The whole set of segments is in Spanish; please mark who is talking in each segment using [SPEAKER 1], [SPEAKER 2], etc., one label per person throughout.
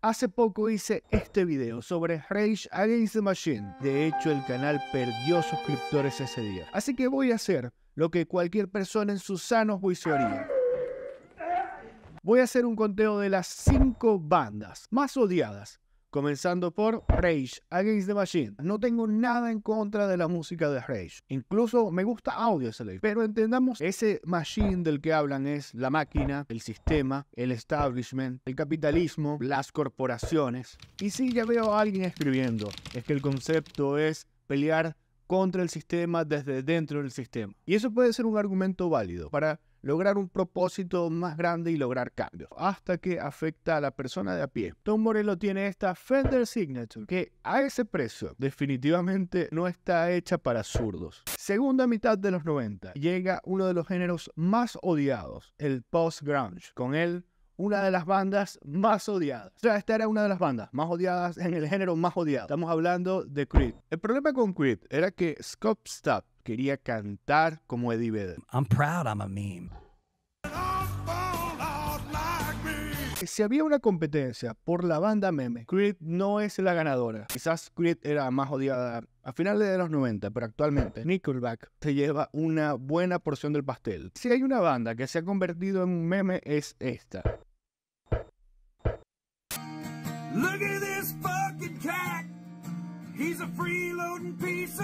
[SPEAKER 1] Hace poco hice este video sobre Rage Against the Machine. De hecho, el canal perdió suscriptores ese día. Así que voy a hacer lo que cualquier persona en sus sanos juicio haría. Voy a hacer un conteo de las 5 bandas más odiadas Comenzando por Rage Against the Machine. No tengo nada en contra de la música de Rage. Incluso me gusta Audio ley. Pero entendamos, ese machine del que hablan es la máquina, el sistema, el establishment, el capitalismo, las corporaciones. Y sí, ya veo a alguien escribiendo. Es que el concepto es pelear contra el sistema desde dentro del sistema. Y eso puede ser un argumento válido para lograr un propósito más grande y lograr cambios, hasta que afecta a la persona de a pie. Tom Morello tiene esta Fender Signature, que a ese precio definitivamente no está hecha para zurdos. Segunda mitad de los 90, llega uno de los géneros más odiados, el post-grunge. Con él, una de las bandas más odiadas. O sea, esta era una de las bandas más odiadas en el género más odiado. Estamos hablando de Creed. El problema con Creed era que Scott Stapp quería cantar como Eddie Vedder. I'm proud I'm a meme. Si había una competencia por la banda meme, Creed no es la ganadora. Quizás Creed era más odiada a finales de los 90, pero actualmente Nickelback te lleva una buena porción del pastel. Si hay una banda que se ha convertido en un meme es esta. Look at this fucking cat.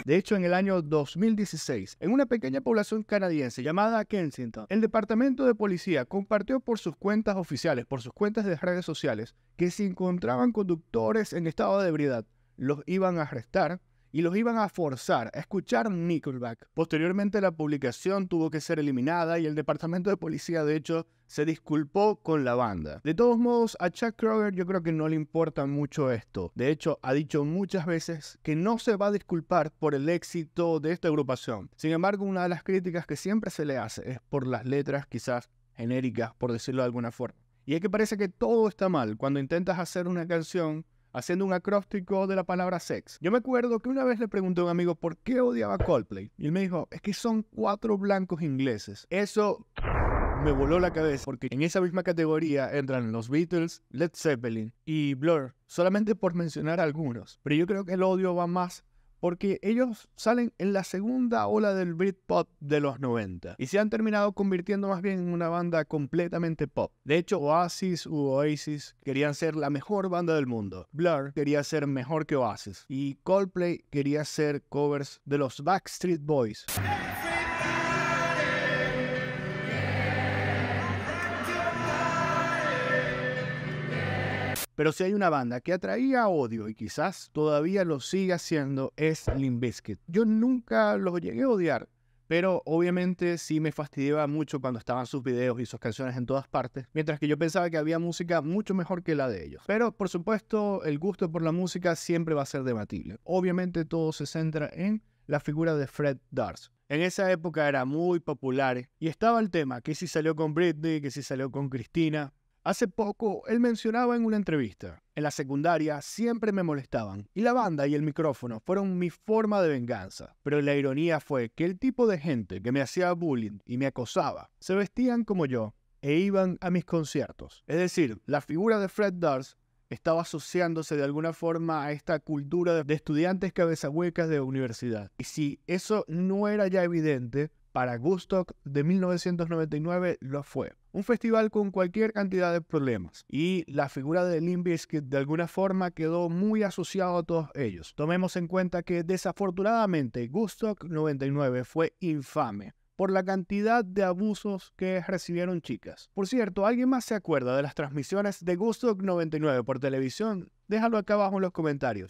[SPEAKER 1] De hecho, en el año 2016, en una pequeña población canadiense llamada Kensington, el departamento de policía compartió por sus cuentas oficiales, por sus cuentas de redes sociales, que si encontraban conductores en estado de ebriedad, los iban a arrestar y los iban a forzar a escuchar Nickelback. Posteriormente la publicación tuvo que ser eliminada y el departamento de policía de hecho se disculpó con la banda. De todos modos, a Chuck Kroger yo creo que no le importa mucho esto. De hecho, ha dicho muchas veces que no se va a disculpar por el éxito de esta agrupación. Sin embargo, una de las críticas que siempre se le hace es por las letras quizás genéricas, por decirlo de alguna forma. Y es que parece que todo está mal cuando intentas hacer una canción haciendo un acróstico de la palabra sex. Yo me acuerdo que una vez le pregunté a un amigo por qué odiaba Coldplay. Y él me dijo, es que son cuatro blancos ingleses. Eso me voló la cabeza porque en esa misma categoría entran los Beatles, Led Zeppelin y Blur, solamente por mencionar algunos. Pero yo creo que el odio va más porque ellos salen en la segunda ola del Britpop de los 90 y se han terminado convirtiendo más bien en una banda completamente pop. De hecho, Oasis u Oasis querían ser la mejor banda del mundo. Blur quería ser mejor que Oasis y Coldplay quería ser covers de los Backstreet Boys. Pero si hay una banda que atraía odio y quizás todavía lo sigue haciendo es Limp Bizkit. Yo nunca los llegué a odiar, pero obviamente sí me fastidiaba mucho cuando estaban sus videos y sus canciones en todas partes, mientras que yo pensaba que había música mucho mejor que la de ellos. Pero por supuesto, el gusto por la música siempre va a ser debatible. Obviamente todo se centra en la figura de Fred Durst. En esa época era muy popular y estaba el tema que si salió con Britney, que si salió con Cristina, Hace poco, él mencionaba en una entrevista, en la secundaria siempre me molestaban, y la banda y el micrófono fueron mi forma de venganza. Pero la ironía fue que el tipo de gente que me hacía bullying y me acosaba, se vestían como yo e iban a mis conciertos. Es decir, la figura de Fred Durst estaba asociándose de alguna forma a esta cultura de estudiantes cabezahuecas de universidad. Y si eso no era ya evidente, para Gustock de 1999 lo fue. Un festival con cualquier cantidad de problemas. Y la figura de Limp de alguna forma quedó muy asociado a todos ellos. Tomemos en cuenta que desafortunadamente Gustock 99 fue infame por la cantidad de abusos que recibieron chicas. Por cierto, ¿alguien más se acuerda de las transmisiones de Gustock 99 por televisión? Déjalo acá abajo en los comentarios.